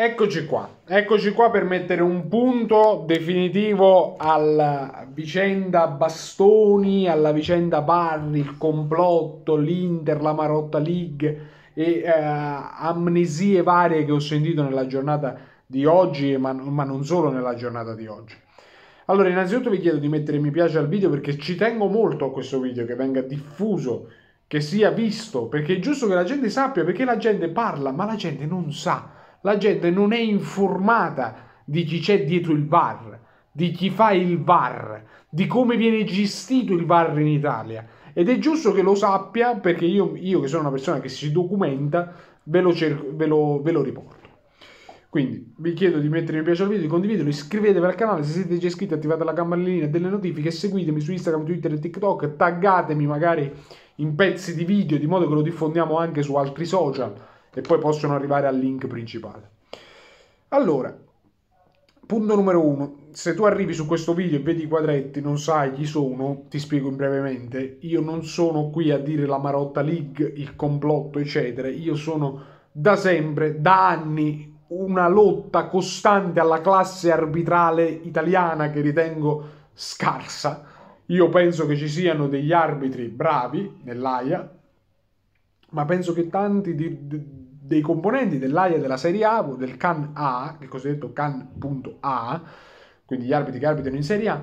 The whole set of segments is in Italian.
Eccoci qua, eccoci qua per mettere un punto definitivo alla vicenda Bastoni, alla vicenda Barri, il complotto, l'Inter, la Marotta League e eh, amnesie varie che ho sentito nella giornata di oggi, ma, ma non solo nella giornata di oggi. Allora, innanzitutto vi chiedo di mettere mi piace al video perché ci tengo molto a questo video, che venga diffuso, che sia visto, perché è giusto che la gente sappia, perché la gente parla, ma la gente non sa la gente non è informata di chi c'è dietro il VAR, di chi fa il VAR, di come viene gestito il VAR in Italia. Ed è giusto che lo sappia perché io, io che sono una persona che si documenta, ve lo, cerco, ve lo, ve lo riporto. Quindi vi chiedo di mettere mi piace al video, di condividerlo, iscrivetevi al canale se siete già iscritti, attivate la campanellina delle notifiche, seguitemi su Instagram, Twitter e TikTok, taggatemi magari in pezzi di video di modo che lo diffondiamo anche su altri social e poi possono arrivare al link principale. Allora, punto numero uno, se tu arrivi su questo video e vedi i quadretti, non sai chi sono, ti spiego brevemente, io non sono qui a dire la Marotta League, il complotto, eccetera, io sono da sempre, da anni, una lotta costante alla classe arbitrale italiana che ritengo scarsa. Io penso che ci siano degli arbitri bravi nell'AIA, ma penso che tanti di, di, dei componenti dell'AIA della Serie A, del CAN A, il cosiddetto CAN.A, quindi gli arbitri che arbitrano in Serie A,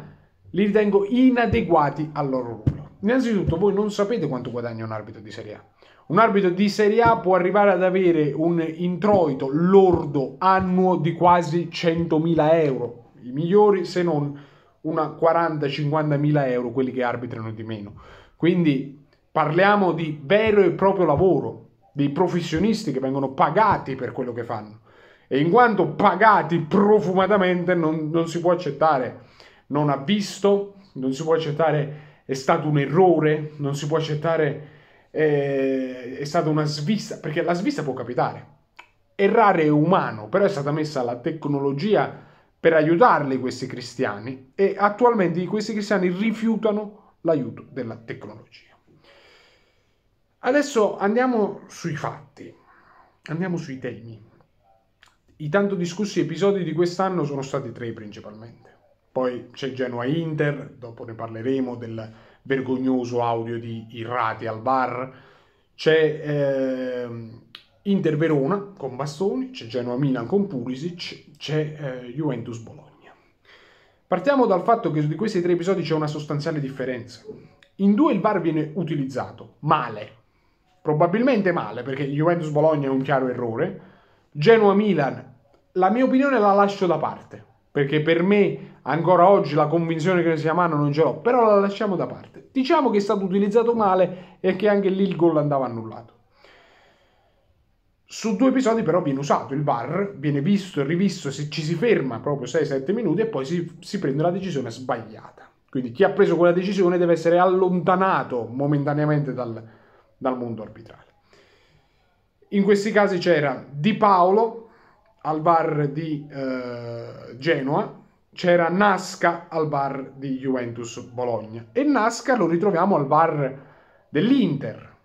li ritengo inadeguati al loro ruolo. Innanzitutto voi non sapete quanto guadagna un arbitro di Serie A. Un arbitro di Serie A può arrivare ad avere un introito lordo annuo di quasi 100.000 euro, i migliori se non una 40 50000 euro quelli che arbitrano di meno. Quindi parliamo di vero e proprio lavoro, dei professionisti che vengono pagati per quello che fanno. E in quanto pagati profumatamente non, non si può accettare, non ha visto, non si può accettare è stato un errore, non si può accettare, eh, è stata una svista, perché la svista può capitare. Errare è umano, però è stata messa la tecnologia per aiutarli questi cristiani e attualmente questi cristiani rifiutano l'aiuto della tecnologia. Adesso andiamo sui fatti, andiamo sui temi. I tanto discussi episodi di quest'anno sono stati tre principalmente. Poi c'è Genoa Inter, dopo ne parleremo del vergognoso audio di Irrati al bar. C'è eh, Inter Verona con Bastoni, c'è Genoa Milan con Pulisic, c'è eh, Juventus Bologna. Partiamo dal fatto che di questi tre episodi c'è una sostanziale differenza. In due il bar viene utilizzato male, probabilmente male perché Juventus-Bologna è un chiaro errore, Genoa-Milan, la mia opinione la lascio da parte perché per me ancora oggi la convinzione che sia mano non ce l'ho, però la lasciamo da parte. Diciamo che è stato utilizzato male e che anche lì il gol andava annullato. Su due episodi però viene usato il VAR, viene visto e rivisto, se ci si ferma proprio 6-7 minuti e poi si, si prende la decisione sbagliata. Quindi chi ha preso quella decisione deve essere allontanato momentaneamente dal, dal mondo arbitrale. In questi casi c'era Di Paolo al bar di eh, Genoa, c'era Nasca al bar di Juventus Bologna e Nasca lo ritroviamo al bar dell'Inter,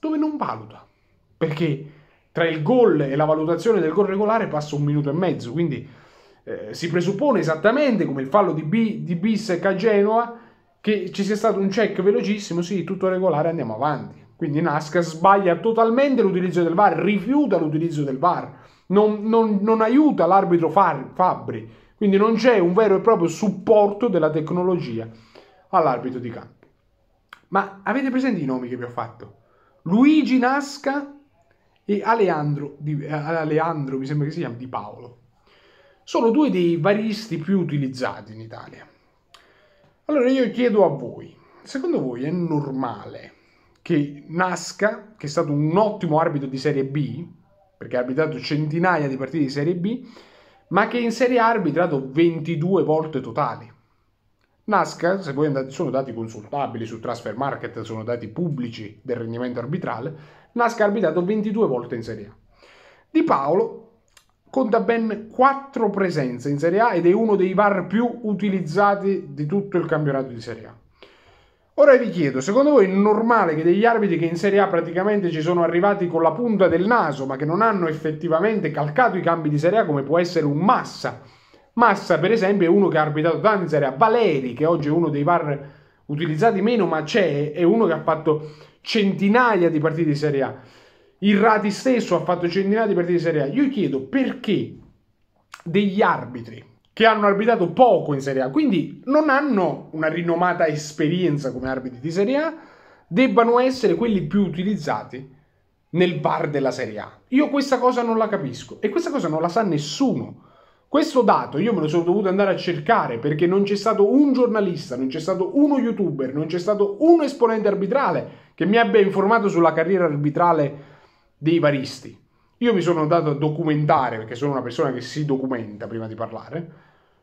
dove non valuta, perché tra il gol e la valutazione del gol regolare passa un minuto e mezzo, quindi eh, si presuppone esattamente come il fallo di, B, di Bissec a Genoa che ci sia stato un check velocissimo, sì, tutto regolare, andiamo avanti. Quindi Nasca sbaglia totalmente l'utilizzo del VAR, rifiuta l'utilizzo del VAR, non, non, non aiuta l'arbitro far, Fabbri, quindi non c'è un vero e proprio supporto della tecnologia all'arbitro di campo. Ma avete presente i nomi che vi ho fatto? Luigi Nasca e Aleandro, di, eh, Aleandro mi sembra che si chiami, Di Paolo. Sono due dei varisti più utilizzati in Italia. Allora io chiedo a voi, secondo voi è normale che Nasca, che è stato un ottimo arbitro di Serie B, perché ha arbitrato centinaia di partite di Serie B, ma che in Serie A ha arbitrato 22 volte totali. Nasca, se voi andate, sono dati consultabili su Transfer Market, sono dati pubblici del rendimento arbitrale, Nasca ha arbitrato 22 volte in Serie A. Di Paolo conta ben 4 presenze in Serie A ed è uno dei VAR più utilizzati di tutto il campionato di Serie A. Ora vi chiedo, secondo voi è normale che degli arbitri che in Serie A praticamente ci sono arrivati con la punta del naso, ma che non hanno effettivamente calcato i cambi di Serie A come può essere un Massa? Massa, per esempio, è uno che ha arbitrato tanto in Serie A, Valeri, che oggi è uno dei VAR utilizzati meno, ma c'è, è uno che ha fatto centinaia di partite di Serie A. Il Rati stesso ha fatto centinaia di partite di Serie A. Io chiedo perché degli arbitri che hanno arbitrato poco in Serie A, quindi non hanno una rinomata esperienza come arbitri di Serie A, debbano essere quelli più utilizzati nel VAR della Serie A. Io questa cosa non la capisco e questa cosa non la sa nessuno. Questo dato io me lo sono dovuto andare a cercare perché non c'è stato un giornalista, non c'è stato uno youtuber, non c'è stato un esponente arbitrale che mi abbia informato sulla carriera arbitrale dei varisti. Io mi sono andato a documentare, perché sono una persona che si documenta prima di parlare,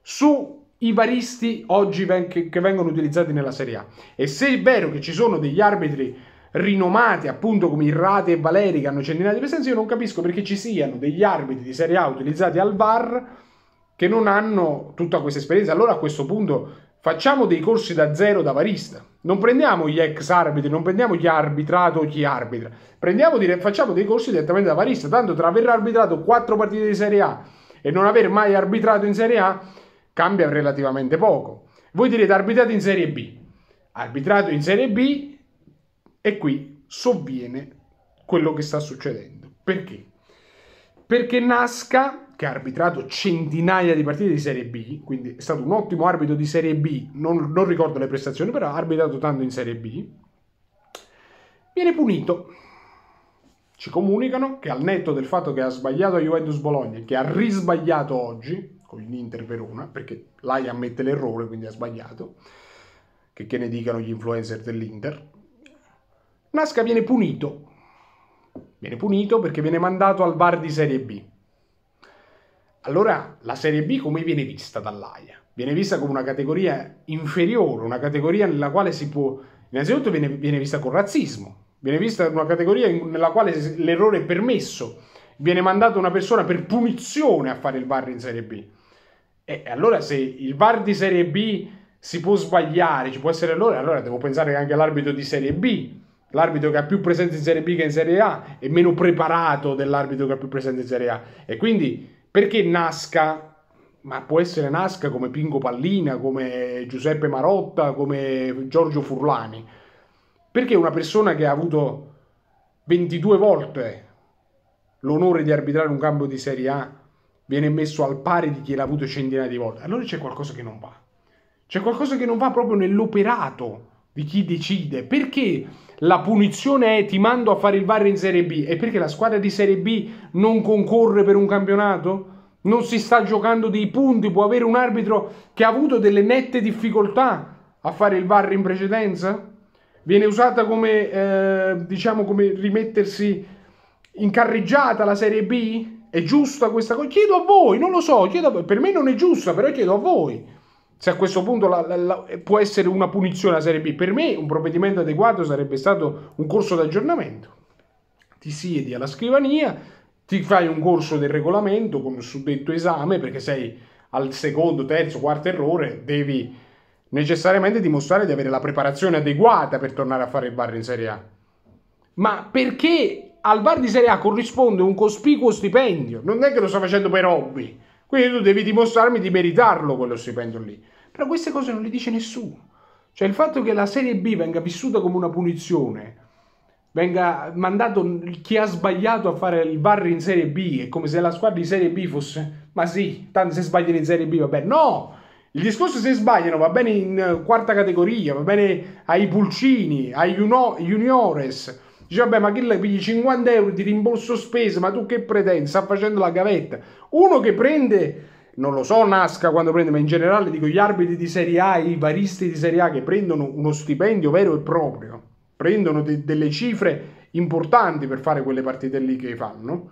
sui varisti oggi ven- che vengono utilizzati nella Serie A. E se è vero che ci sono degli arbitri rinomati appunto come Irrate e Valeri che hanno centinaia di presenze, io non capisco perché ci siano degli arbitri di Serie A utilizzati al VAR che non hanno tutta questa esperienza. Allora a questo punto Facciamo dei corsi da zero da varista. Non prendiamo gli ex arbitri, non prendiamo gli arbitrati o gli arbitri. Prendiamo, facciamo dei corsi direttamente da varista. Tanto tra aver arbitrato quattro partite di Serie A e non aver mai arbitrato in Serie A cambia relativamente poco. Voi direte arbitrato in Serie B. Arbitrato in Serie B e qui sovviene quello che sta succedendo. Perché? Perché Nasca che ha arbitrato centinaia di partite di Serie B, quindi è stato un ottimo arbitro di Serie B, non, non ricordo le prestazioni, però ha arbitrato tanto in Serie B, viene punito. Ci comunicano che al netto del fatto che ha sbagliato a Juventus Bologna, che ha risbagliato oggi con l'Inter Verona, perché l'AIA ammette l'errore, quindi ha sbagliato, che, che ne dicano gli influencer dell'Inter, Nasca viene punito. Viene punito perché viene mandato al VAR di Serie B. Allora la Serie B come viene vista dall'AIA? Viene vista come una categoria inferiore, una categoria nella quale si può... Innanzitutto viene, viene vista con razzismo, viene vista una categoria in, nella quale l'errore è permesso, viene mandata una persona per punizione a fare il VAR in Serie B. E allora se il VAR di Serie B si può sbagliare, ci può essere errore, allora devo pensare anche all'arbitro di Serie B, l'arbitro che ha più presenza in Serie B che in Serie A è meno preparato dell'arbitro che ha più presenza in Serie A. E quindi perché Nasca, ma può essere Nasca come Pingo Pallina, come Giuseppe Marotta, come Giorgio Furlani, perché una persona che ha avuto 22 volte l'onore di arbitrare un cambio di Serie A viene messo al pari di chi l'ha avuto centinaia di volte, allora c'è qualcosa che non va. C'è qualcosa che non va proprio nell'operato di chi decide. Perché la punizione è ti mando a fare il VAR in Serie B? E perché la squadra di Serie B non concorre per un campionato? Non si sta giocando dei punti, può avere un arbitro che ha avuto delle nette difficoltà a fare il VAR in precedenza? Viene usata come, eh, diciamo, come rimettersi in carreggiata la Serie B? È giusta questa cosa? Chiedo a voi, non lo so, chiedo a voi. per me non è giusta, però chiedo a voi se a questo punto la, la, la, può essere una punizione la Serie B. Per me un provvedimento adeguato sarebbe stato un corso d'aggiornamento. Ti siedi alla scrivania, ti fai un corso del regolamento con il suddetto esame, perché sei al secondo, terzo, quarto errore, devi necessariamente dimostrare di avere la preparazione adeguata per tornare a fare il bar in Serie A. Ma perché al bar di Serie A corrisponde un cospicuo stipendio? Non è che lo sta facendo per hobby. Quindi tu devi dimostrarmi di meritarlo quello stipendio lì. Però queste cose non le dice nessuno. Cioè il fatto che la Serie B venga vissuta come una punizione, venga mandato chi ha sbagliato a fare il bar in Serie B, è come se la squadra di Serie B fosse, ma sì, tanto se sbagliano in Serie B va bene. No! Il discorso se sbagliano va bene in quarta categoria, va bene ai pulcini, ai uno, juniores. Dice, vabbè, ma che le pigli 50 euro di rimborso spese, ma tu che pretendi? Sta facendo la gavetta. Uno che prende non lo so Nasca quando prende, ma in generale dico gli arbitri di Serie A e i varisti di Serie A che prendono uno stipendio vero e proprio, prendono de- delle cifre importanti per fare quelle partite lì che fanno.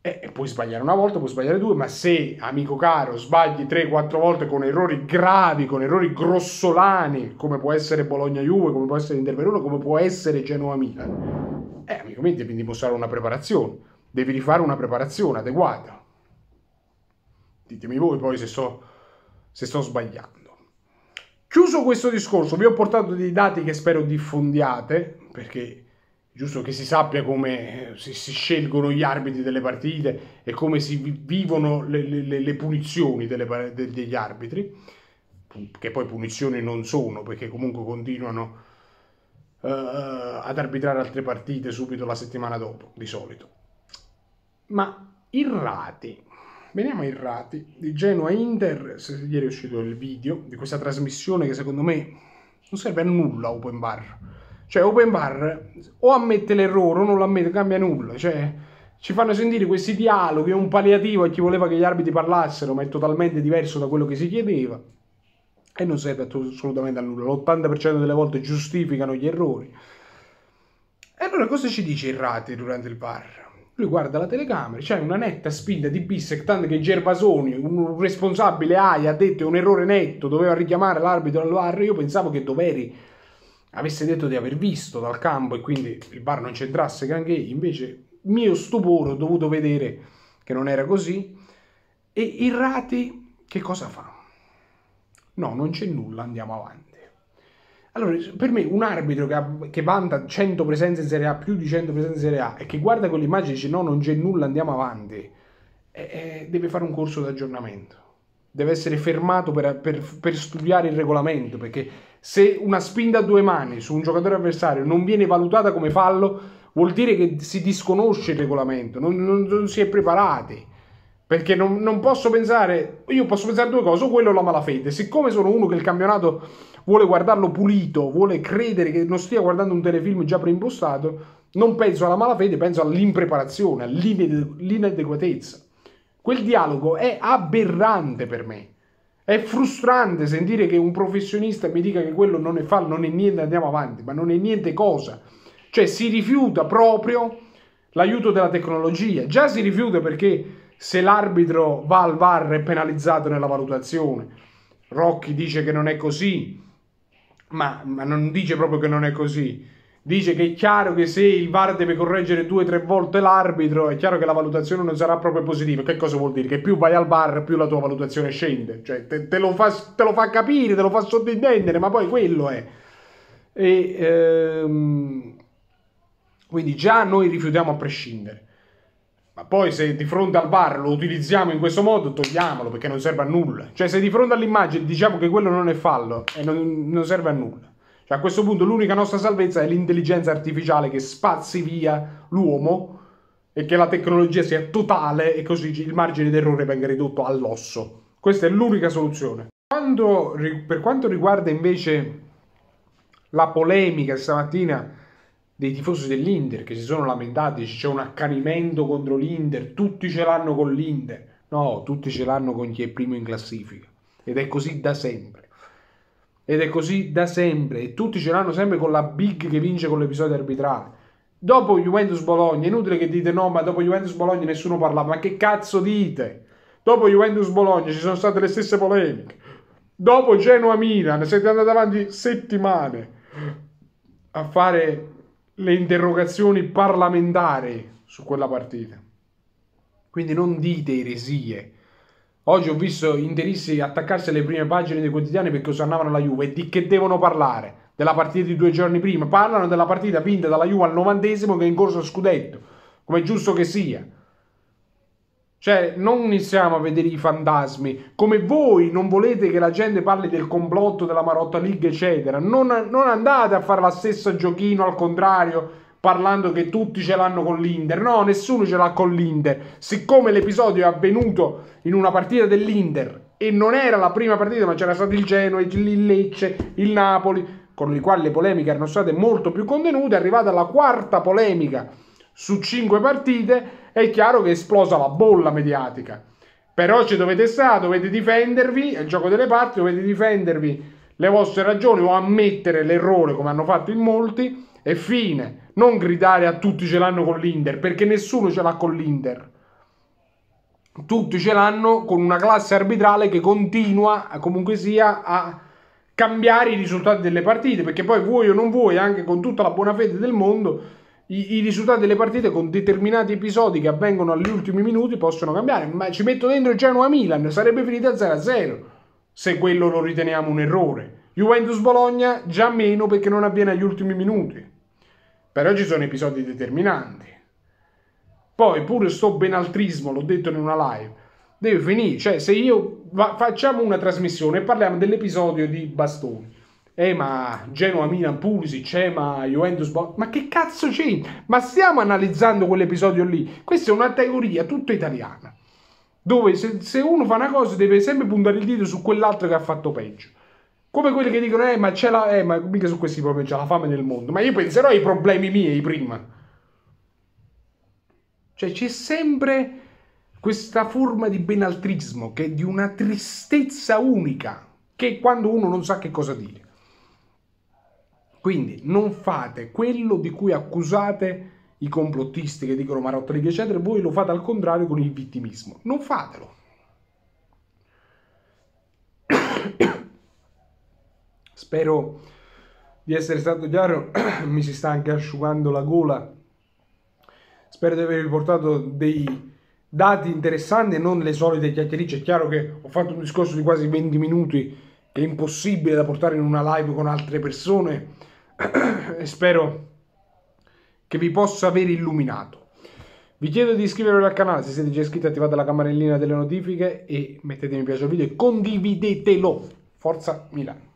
E puoi sbagliare una volta, puoi sbagliare due, ma se, amico caro, sbagli 3-4 volte con errori gravi, con errori grossolani, come può essere Bologna-Juve, come può essere Inter-Verona, come può essere Genoa-Milan, eh, amico mio, devi dimostrare una preparazione, devi rifare una preparazione adeguata. Ditemi voi poi se sto, se sto sbagliando. Chiuso questo discorso, vi ho portato dei dati che spero diffondiate, perché è giusto che si sappia come si, si, scelgono gli arbitri delle partite e come si vivono le, le, le punizioni delle, degli arbitri, che poi punizioni non sono perché comunque continuano uh, ad arbitrare altre partite subito la settimana dopo, di solito. Ma il Rati Veniamo ai rati di Genoa Inter, se ieri è uscito il video di questa trasmissione che secondo me non serve a nulla open bar. Cioè open bar o ammette l'errore o non lo ammette, cambia nulla, cioè ci fanno sentire questi dialoghi, un palliativo a chi voleva che gli arbitri parlassero, ma è totalmente diverso da quello che si chiedeva e non serve assolutamente a nulla. L'80% delle volte giustificano gli errori. E allora cosa ci dice il Rati durante il bar? Lui guarda la telecamera, c'è una netta sfida di Bissec, tanto che Gervasoni, un responsabile AIA, ha detto è un errore netto, doveva richiamare l'arbitro al VAR. Io pensavo che Doveri avesse detto di aver visto dal campo e quindi il VAR non c'entrasse granché, invece mio stupore ho dovuto vedere che non era così. E Irrati che cosa fa? No, non c'è nulla, andiamo avanti. Allora, per me un arbitro che, ha, che, vanta 100 presenze in Serie A, più di 100 presenze in Serie A, e che guarda quell'immagine e dice no, non c'è nulla, andiamo avanti, e, e deve fare un corso d'aggiornamento. Deve essere fermato per, per, per studiare il regolamento, perché se una spinta a due mani su un giocatore avversario non viene valutata come fallo, vuol dire che si disconosce il regolamento, non, non, non si è preparati. Perché non, non, posso pensare, io posso pensare due cose, o quello o la malafede. Siccome sono uno che il campionato vuole guardarlo pulito, vuole credere che non stia guardando un telefilm già preimpostato, non penso alla malafede, penso all'impreparazione, all'inadeguatezza. Quel dialogo è aberrante per me. È frustrante sentire che un professionista mi dica che quello non è fallo, non è niente, andiamo avanti, ma non è niente cosa. Cioè si rifiuta proprio l'aiuto della tecnologia. Già si rifiuta perché se l'arbitro va al VAR è penalizzato nella valutazione. Rocchi dice che non è così, ma, ma non dice proprio che non è così. Dice che è chiaro che se il VAR deve correggere due o tre volte l'arbitro, è chiaro che la valutazione non sarà proprio positiva. Che cosa vuol dire? Che più vai al VAR, più la tua valutazione scende. Cioè, te, te, lo, fa, te lo, fa, capire, te lo fa sottintendere, ma poi quello è. E, ehm, quindi già noi rifiutiamo a prescindere. Ma poi se di fronte al VAR lo utilizziamo in questo modo, togliamolo perché non serve a nulla. Cioè se di fronte all'immagine diciamo che quello non è fallo e eh, non, non serve a nulla. Cioè a questo punto l'unica nostra salvezza è l'intelligenza artificiale che spazzi via l'uomo e che la tecnologia sia totale e così il margine d'errore venga ridotto all'osso. Questa è l'unica soluzione. Quando, per quanto riguarda invece la polemica stamattina dei tifosi dell'Inter che si sono lamentati, c'è un accanimento contro l'Inter, tutti ce l'hanno con l'Inter. No, tutti ce l'hanno con chi è primo in classifica. Ed è così da sempre. Ed è così da sempre. E tutti ce l'hanno sempre con la Big che vince con l'episodio arbitrale. Dopo Juventus Bologna, è inutile che dite no, ma dopo Juventus Bologna nessuno parlava. Ma che cazzo dite? Dopo Juventus Bologna ci sono state le stesse polemiche. Dopo Genoa Milan siete andati avanti settimane a fare le interrogazioni parlamentari su quella partita. Quindi non dite eresie. Oggi ho visto interisti attaccarsi alle prime pagine dei quotidiani perché osannavano la Juve. E di che devono parlare? Della partita di due giorni prima. Parlano della partita vinta dalla Juve al novantesimo che è in corso a scudetto, come è giusto che sia. Cioè, non iniziamo a vedere i fantasmi, come voi non volete che la gente parli del complotto della Marotta League, eccetera. Non, non andate a fare la stessa giochino al contrario, parlando che tutti ce l'hanno con l'Inter. No, nessuno ce l'ha con l'Inter. Siccome l'episodio è avvenuto in una partita dell'Inter e non era la prima partita, ma c'era stato il Genoa, il Lecce, il Napoli, con i quali le polemiche erano state molto più contenute, è arrivata la quarta polemica su cinque partite, è chiaro che è esplosa la bolla mediatica. Però ci dovete stare, dovete difendervi, è il gioco delle parti, dovete difendervi le vostre ragioni o ammettere l'errore come hanno fatto in molti e fine. Non gridare a tutti ce l'hanno con l'Inter, perché nessuno ce l'ha con l'Inter. Tutti ce l'hanno con una classe arbitrale che continua, comunque sia, a cambiare i risultati delle partite, perché poi vuoi o non vuoi, anche con tutta la buona fede del mondo, i, i, risultati delle partite con determinati episodi che avvengono agli ultimi minuti possono cambiare. Ma ci metto dentro il Genoa-Milan, sarebbe finita 0-0 se quello lo riteniamo un errore. Juventus-Bologna già meno perché non avviene agli ultimi minuti. Però ci sono episodi determinanti. Poi pure sto benaltrismo, l'ho detto in una live, deve finire. Cioè se io va, facciamo una trasmissione e parliamo dell'episodio di Bastoni, eh ma Genoa Milan Pulisic, eh ma Juventus Bo ma che cazzo c'è? Ma stiamo analizzando quell'episodio lì. Questa è una teoria tutta italiana. Dove se, se uno fa una cosa deve sempre puntare il dito su quell'altro che ha fatto peggio. Come quelli che dicono, eh ma c'è la... Eh ma mica su questi problemi c'è la fame nel mondo. Ma io penserò ai problemi miei prima. Cioè c'è sempre questa forma di benaltrismo che è di una tristezza unica che è quando uno non sa che cosa dire. Quindi non fate quello di cui accusate i complottisti che dicono Marottoli, eccetera, voi lo fate al contrario con il vittimismo. Non fatelo. Spero di essere stato chiaro, mi si sta anche asciugando la gola. Spero di aver riportato dei dati interessanti e non le solite chiacchiericce. È chiaro che ho fatto un discorso di quasi 20 minuti che è impossibile da portare in una live con altre persone e spero che vi possa aver illuminato. Vi chiedo di iscrivervi al canale se siete già iscritti, attivate la campanellina delle notifiche e mettete mi piace al video e condividetelo. Forza Milano!